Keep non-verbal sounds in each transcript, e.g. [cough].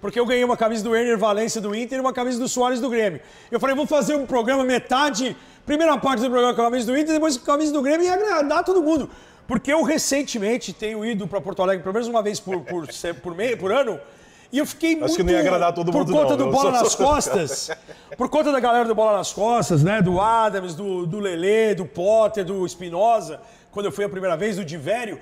porque eu ganhei uma camisa do Werner Valencia do Inter e uma camisa do Soares do Grêmio. Eu falei, vou fazer um programa metade, primeira parte do programa com a camisa do Inter, depois com a camisa do Grêmio e agradar todo mundo. Porque eu recentemente tenho ido para Porto Alegre, pelo menos uma vez por, por, por, meio, por ano, e eu fiquei Acho muito. que não ia agradar todo mundo, Por conta não, do Bola nas [laughs] Costas. por conta da galera do Bola nas Costas, né? Do Adams, do, do Lelê, do Potter, do Espinosa, quando eu fui a primeira vez, do Divério.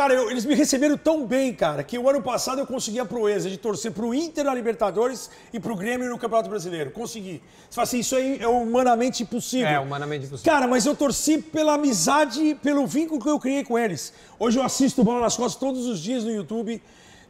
Cara, eu, eles me receberam tão bem, cara, que o ano passado eu consegui a proeza de torcer pro Inter na Libertadores e pro Grêmio no Campeonato Brasileiro. Consegui. Você fala assim, isso aí é humanamente impossível. É, humanamente impossível. Cara, mas eu torci pela amizade, pelo vínculo que eu criei com eles. Hoje eu assisto Bola nas Costas todos os dias no YouTube.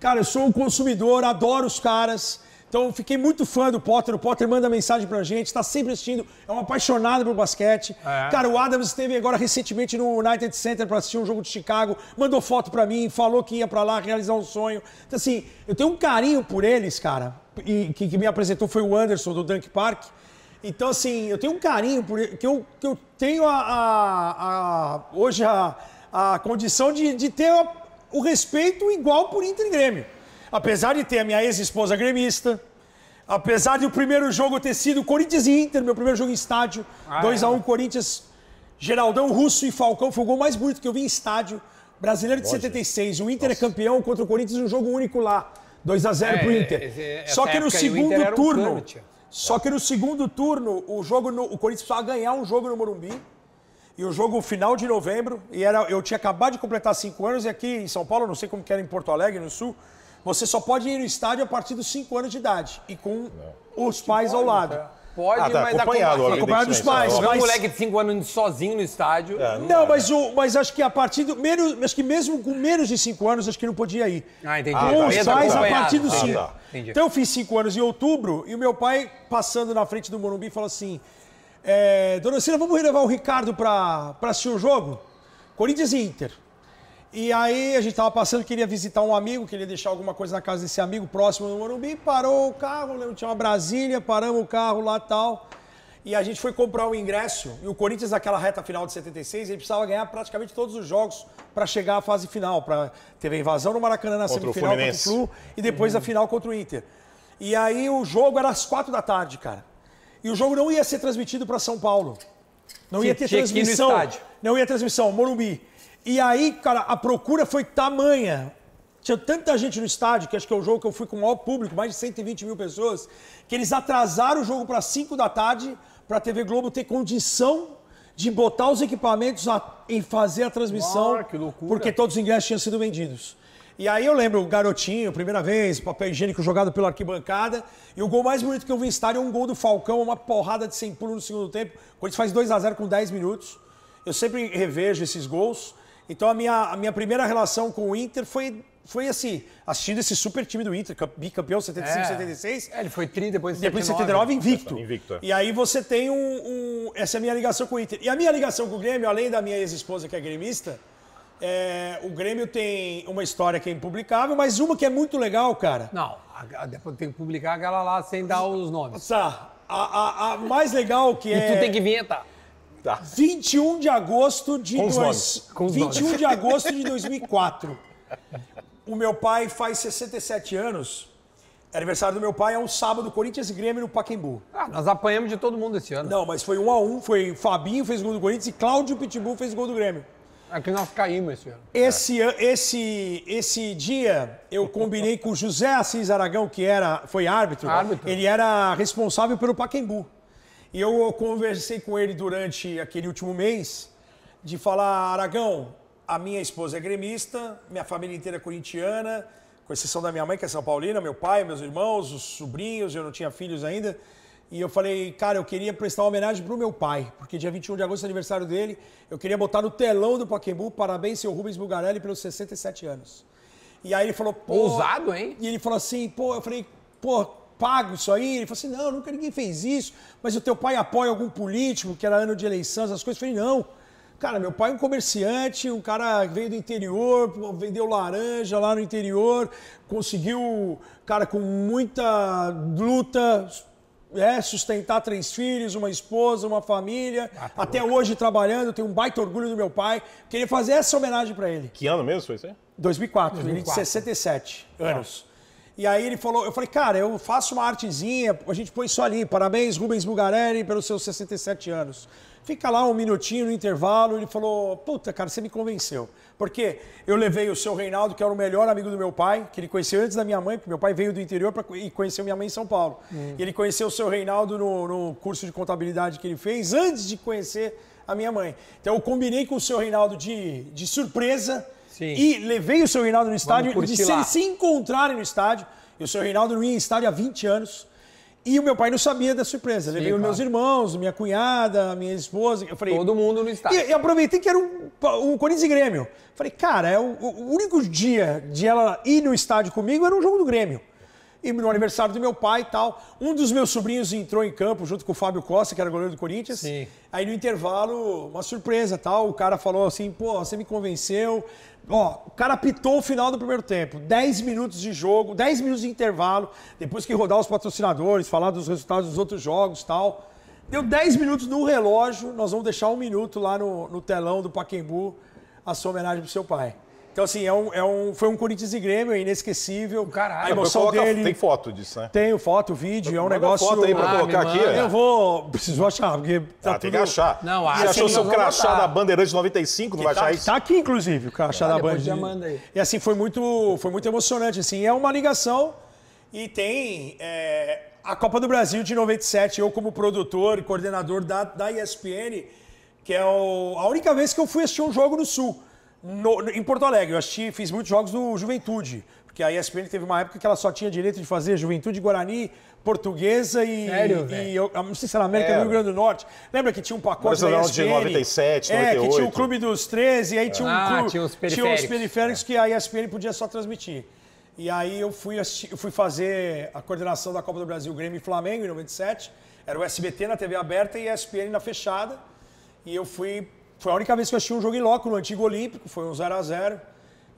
Cara, eu sou um consumidor, adoro os caras. Então, fiquei muito fã do Potter. O Potter manda mensagem pra gente, tá sempre assistindo. É um apaixonado pelo basquete. É. Cara, o Adams esteve agora recentemente no United Center pra assistir um jogo de Chicago. Mandou foto pra mim, falou que ia pra lá realizar um sonho. Então, assim, eu tenho um carinho por eles, cara. E quem me apresentou foi o Anderson, do Dunk Park. Então, assim, eu tenho um carinho por eles. que eu, que eu tenho a, a, a hoje a, a condição de, de ter o respeito igual por Inter e Grêmio apesar de ter a minha ex-esposa gremista, apesar de o primeiro jogo ter sido Corinthians e Inter, meu primeiro jogo em estádio, 2x1 ah, é. Corinthians, Geraldão Russo e Falcão, foi o gol mais bonito que eu vi em estádio, brasileiro de Boa, 76. O Inter é Nossa. é campeão contra o Corinthians, um jogo único lá, 2x0 é, pro Inter. É, é só que no segundo turno, só que no segundo turno, o jogo no, o Corinthians precisava ganhar um jogo no Morumbi, e o jogo final de novembro, e era, eu tinha acabado de completar cinco anos, e aqui em São Paulo, não sei como que era em Porto Alegre, no Sul, você só pode ir no estádio a partir dos 5 anos de idade e com não. os pais pode, ao lado. Cara. É. Pode, ah, tá, mas acompanhado, acompanhado dos pais. mas... um moleque de 5 anos sozinho no estádio. É, não, não mas, né? o, mas acho que a partir do. Menos, acho que mesmo com menos de 5 anos, acho que não podia ir. Ah, entendi. Ah, com ah, os tá, pais a partir dos 5. Ah, tá. Então eu fiz 5 anos em outubro e o meu pai, passando na frente do Morumbi, falou assim: é, Dona Cira, vamos levar o Ricardo para assistir o jogo? Corinthians e Inter. E aí a gente estava passando, queria visitar um amigo, queria deixar alguma coisa na casa desse amigo próximo do Morumbi, parou o carro, tinha uma Brasília, paramos o carro lá tal. E a gente foi comprar o ingresso, e o Corinthians naquela reta final de 76, ele precisava ganhar praticamente todos os jogos para chegar à fase final, para ter a invasão no Maracanã na contra semifinal o contra o Flu e depois uhum. a final contra o Inter. E aí o jogo era às quatro da tarde, cara. E o jogo não ia ser transmitido para São Paulo. Não Sim, ia ter transmissão. Não ia transmissão, Morumbi. E aí, cara, a procura foi tamanha. Tinha tanta gente no estádio, que acho que é o jogo que eu fui com o maior público, mais de 120 mil pessoas, que eles atrasaram o jogo para 5 da tarde, para a TV Globo ter condição de botar os equipamentos em e fazer a transmissão, ah, Uau, porque todos os ingressos tinham sido vendidos. E aí eu lembro, o garotinho, primeira vez, papel higiênico jogado pela arquibancada. E o gol mais bonito que eu vi em estádio é um gol do Falcão, uma porrada de sem pulo no segundo tempo. Quando a gente faz 2 a 0 com 10 minutos. Eu sempre revejo esses gols. Então a minha, a minha primeira relação com o Inter foi foi assim, assistindo esse super time do Inter, bicampeão 75, é. 76. É, ele foi 30, depois de 79. Depois 79, invicto. Tá, invicto. É. E aí você tem um, um, Essa é a minha ligação com o Inter. E a minha ligação com o Grêmio, além da minha ex-esposa que é gremista, é, o Grêmio tem uma história que é impublicável, mas uma que é muito legal, cara. Não, depois tem que publicar aquela lá sem dar os nomes. Tá. A, a, a mais legal que é. E tu é tem que vinhetar tá. 21 de agosto de Com os dois, nomes. Com os 21 nomes. de agosto de 2004. O meu pai faz 67 anos. Aniversário do meu pai é um sábado, Corinthians e Grêmio no Pacaembu. Ah, nós apanhamos de todo mundo esse ano. Não, mas foi um a um. Foi Fabinho fez gol do Corinthians e Cláudio Pitbull fez gol do Grêmio. É que nós caímos esse ano. Esse, esse, esse dia eu combinei com o José Assis Aragão, que era, foi árbitro. árbitro. Ele era responsável pelo Pacaembu eu conversei com ele durante aquele último mês de falar, Aragão, a minha esposa é gremista, minha família inteira é corintiana, com exceção da minha mãe, que é São Paulina, meu pai, meus irmãos, os sobrinhos, eu não tinha filhos ainda. E eu falei, cara, eu queria prestar uma homenagem pro meu pai, porque dia 21 de agosto é aniversário dele. Eu queria botar no telão do Pokémon, parabéns, seu Rubens Bugarelli, pelos 67 anos. E aí ele falou, pô. Ousado, hein? E ele falou assim, pô, eu falei, pô, pago isso aí? Ele falou assim: não, nunca ninguém fez isso, mas o teu pai apoia algum político, que era ano de eleição, essas coisas. Eu falei: não. Cara, meu pai é um comerciante, um cara veio do interior, vendeu laranja lá no interior, conseguiu, cara, com muita luta, é, sustentar três filhos, uma esposa, uma família. Ah, tá Até hoje trabalhando, tenho um baita orgulho do meu pai. Queria fazer essa homenagem para ele. Que ano mesmo foi isso aí? 2004, 2004. de 67 anos. E aí ele falou, eu falei, cara, eu faço uma artezinha, a gente põe só ali, parabéns Rubens Bugarelli pelos seus 67 anos. Fica lá um minutinho no intervalo, ele falou, puta, cara, você me convenceu. Porque eu levei o seu Reinaldo, que era o melhor amigo do meu pai, que ele conheceu antes da minha mãe, porque meu pai veio do interior pra, e conheceu minha mãe em São Paulo. Hum. E ele conheceu o seu Reinaldo no, no curso de contabilidade que ele fez, antes de conhecer a minha mãe. Então eu combinei com o seu Reinaldo de, de surpresa, Sim. E levei o seu Reinaldo no estádio. E se eles se encontrarem no estádio, e o seu Reinaldo não ia em estádio há 20 anos. E o meu pai não sabia da surpresa. levei os meus irmãos, minha cunhada, minha esposa. Eu falei, Todo mundo no estádio. E, e aproveitei que era um, um Corinthians e Grêmio. Falei, cara, é o, o único dia de ela ir no estádio comigo era um jogo do Grêmio e no aniversário do meu pai e tal. Um dos meus sobrinhos entrou em campo junto com o Fábio Costa, que era goleiro do Corinthians. Sim. Aí no intervalo, uma surpresa tal, o cara falou assim, pô, você me convenceu. Ó, o cara apitou o final do primeiro tempo. 10 minutos de jogo, 10 minutos de intervalo, depois que rodar os patrocinadores, falar dos resultados dos outros jogos tal. Deu 10 minutos no relógio, nós vamos deixar um minuto lá no, no telão do Paquembu a sua homenagem pro seu pai. Então, assim, é um, é um, foi um Corinthians e Grêmio é inesquecível. Caralho, a emoção coloca, dele. Tem foto disso, né? Tenho foto, vídeo, eu é um negócio. foto aí pra ah, colocar aqui. É. Eu vou. [laughs] Preciso achar, porque. Tá ah, tudo... tem que achar. Não, acho. Você achou seu crachá da Bandeirante 95, não vai tá, achar isso? Tá aqui, inclusive, o crachá da Bandeirante. E assim, foi muito, foi muito emocionante. Assim, é uma ligação e tem. É, a Copa do Brasil de 97, eu como produtor e coordenador da, da ESPN, que é o, a única vez que eu fui assistir um jogo no Sul. No, em Porto Alegre, eu assisti, fiz muitos jogos no Juventude, porque a ESPN teve uma época que ela só tinha direito de fazer Juventude, Guarani, Portuguesa e. Sério, e, eu, não sei se era América do é. Rio Grande do Norte. Lembra que tinha um pacote da ESPN, de 97, 98. É, que tinha o Clube dos 13, e aí tinha ah, um clube, tinha os periféricos, tinha periféricos é. que a ESPN podia só transmitir. E aí eu fui, assistir, eu fui fazer a coordenação da Copa do Brasil, Grêmio e Flamengo, em 97. Era o SBT na TV aberta e a ESPN na fechada. E eu fui foi a única vez que eu assisti um jogo em loco no antigo Olímpico, foi um 0 a 0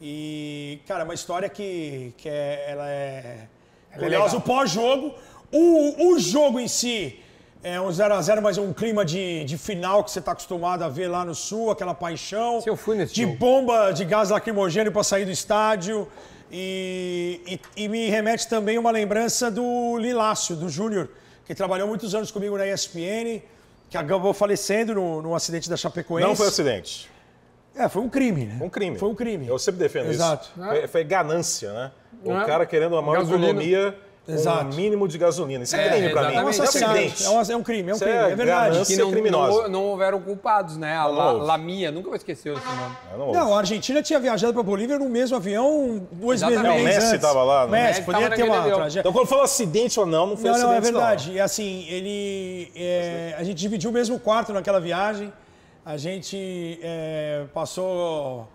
E, cara, é uma história que, que é, ela é. Ela é curiosa, o pós-jogo. O, o jogo em si é um 0 a 0 mas é um clima de, de final que você está acostumado a ver lá no Sul, aquela paixão. Se eu fui nesse De jogo. bomba de gás lacrimogêneo para sair do estádio. E, e, e, me remete também uma lembrança do Lilácio, do Júnior, que trabalhou muitos anos comigo na ESPN que acabou falecendo no, no acidente da Chapecoense. Não foi acidente. É, foi um crime, né? Um crime. Foi um crime. Eu sempre defendo Exato. isso. Exato. Foi, foi, ganância, né? O é? cara querendo a maior Gasolina. economia Exato. um mínimo de gasolina. Isso é, é crime para mim. É, é um acidente. É um, é um crime, é um é crime. É, verdade. Que não, não, não, houveram culpados, né? A La, Lamia, nunca vou esquecer esse nome. É, não, a Argentina tinha viajado para Bolívia no mesmo avião dois meses antes. O Messi estava lá. Né? Messi, podia ter uma tragédia. Então quando fala acidente ou não, não foi não, acidente. Não, é verdade. E assim, ele... a gente dividiu o mesmo quarto naquela viagem. A gente passou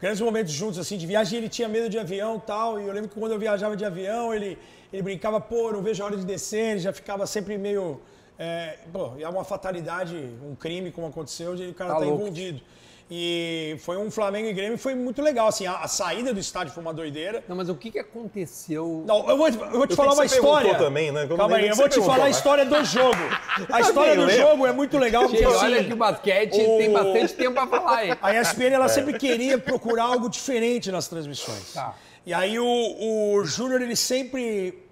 grandes momentos juntos, assim, de viagem. Ele tinha medo de avião e tal. E eu lembro que quando eu viajava de avião, ele, ele brincava, pô, não vejo a hora de descer. Ele já ficava sempre meio. É, pô, é uma fatalidade, um crime como aconteceu, de o cara tá, tá envolvido. Louco. E foi um Flamengo e Grêmio, foi muito legal. Assim, a, a saída do estádio foi uma doideira. Não, mas o que, que aconteceu? Não, eu vou, eu vou te eu falar uma história. Também, né? Como Calma aí, eu vou te falar a história do jogo. [laughs] A história do jogo é muito legal. Porque, assim, olha que o basquete o... tem bastante tempo para falar aí. A ESPN ela é. sempre queria procurar algo diferente nas transmissões. Tá. E aí o, o Júnior, ele sempre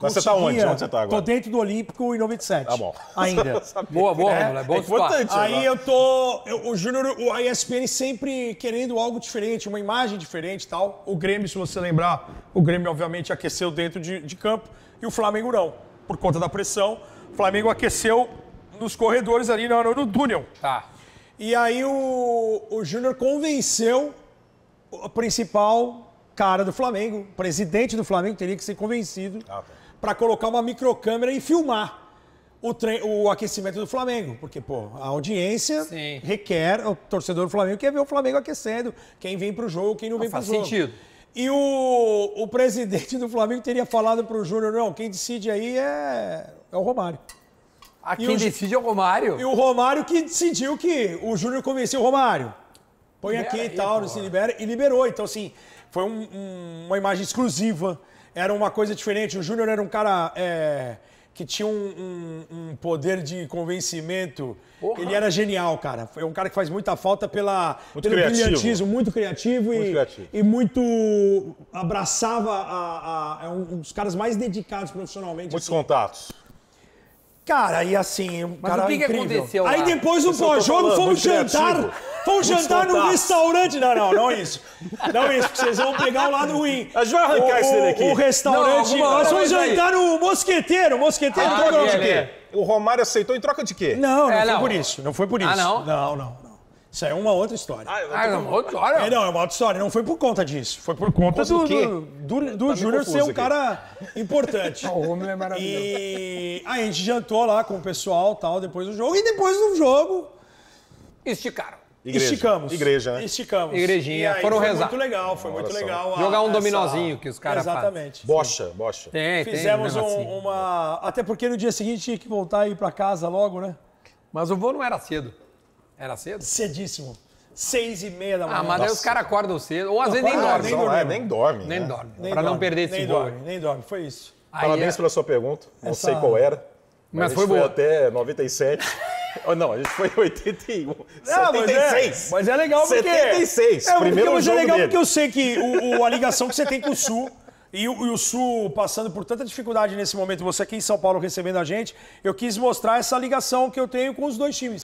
mas você está onde? Onde você está agora? Tô dentro do Olímpico em 97. Tá bom. Ainda. [laughs] boa, boa, é, é bom é importante. Aí eu tô. Eu, o Júnior, a ESPN sempre querendo algo diferente, uma imagem diferente e tal. O Grêmio, se você lembrar, o Grêmio obviamente aqueceu dentro de, de campo e o Flamengo não, por conta da pressão. O Flamengo aqueceu nos corredores ali na hora do túnel. Tá. E aí o, o Júnior convenceu o principal cara do Flamengo, o presidente do Flamengo teria que ser convencido. Ah, tá para colocar uma microcâmera e filmar o, o aquecimento do Flamengo, porque pô, a audiência Sim. requer, o torcedor do Flamengo quer ver o Flamengo aquecendo, quem vem para o jogo, quem não, vem para o jogo. Faz sentido. E o, o presidente do Flamengo teria falado para o Júnior, não, quem decide aí é, é o Romário. Ah, quem o, decide é o Romário? E o Romário que decidiu que o Júnior convenceu o Romário. Põe libera aqui e tal, aí, não se libera, e liberou. Então, assim, foi um, um, uma imagem exclusiva era uma coisa diferente. O Júnior era um cara é, que tinha um, um, um, poder de convencimento. Porra. Ele era genial, cara. É um cara que faz muita falta pela, muito pelo criativo. brilhantismo, muito criativo, muito e, criativo. e, muito abraçava a, a, a, é um dos caras mais dedicados profissionalmente. Muitos assim. contatos. Cara, e assim, um Mas cara o que, que aconteceu? Lá? Aí depois do pós-jogo fomos jantar. Fomos jantar num restaurante. Não, não, não é isso. Não é isso, porque vocês vão pegar o lado ruim. A gente vai arrancar isso aqui. O restaurante. Não, nós fomos jantar no mosqueteiro, mosqueteiro. Ah, troca é, de quê? O Romário aceitou em troca de quê? Não, não, é, não. foi por isso. Não foi por ah, isso. Ah, não? Não, não. Isso é uma outra história. Ah, ah é uma outra história? É, não, é uma outra história. Não foi por conta disso. Foi por conta do, do, do, do tá Júnior ser um aqui. cara importante. [laughs] o Romulo é maravilhoso. E aí a gente jantou lá com o pessoal tal, depois do jogo. E depois do jogo... Esticaram. Igreja. Esticamos. Igreja, né? Esticamos. Igrejinha. Aí, foram foi rezar. Foi muito legal, foi muito legal. A, Jogar um dominozinho que os caras Exatamente. Fazem. Bocha, bocha. Tem, Fizemos tem, um, assim. uma. Até porque no dia seguinte tinha que voltar e ir pra casa logo, né? Mas o voo não era cedo. Era cedo? Cedíssimo. Seis e meia da ah, manhã. Ah, mas aí os caras acordam cedo. Ou às vezes nem dorme. Nem, dorme. nem dorme. Nem né? dorme. Pra não perder esse nem Dorme, nem dorme, foi isso. Parabéns é- pela sua pergunta. Não sei qual era. Mas, a gente foi boa. até 97. [laughs] Oh, não, a gente foi 81. Não, mas é- Mas é, legal porque... 76, É, primeiro porque hoje é jogo é legal dele. porque eu sei que o, o- a ligação que você tem com o Sul... E o, e o Sul passando por tanta dificuldade nesse momento, você aqui em São Paulo recebendo a gente, eu quis mostrar essa ligação que eu tenho com os dois times.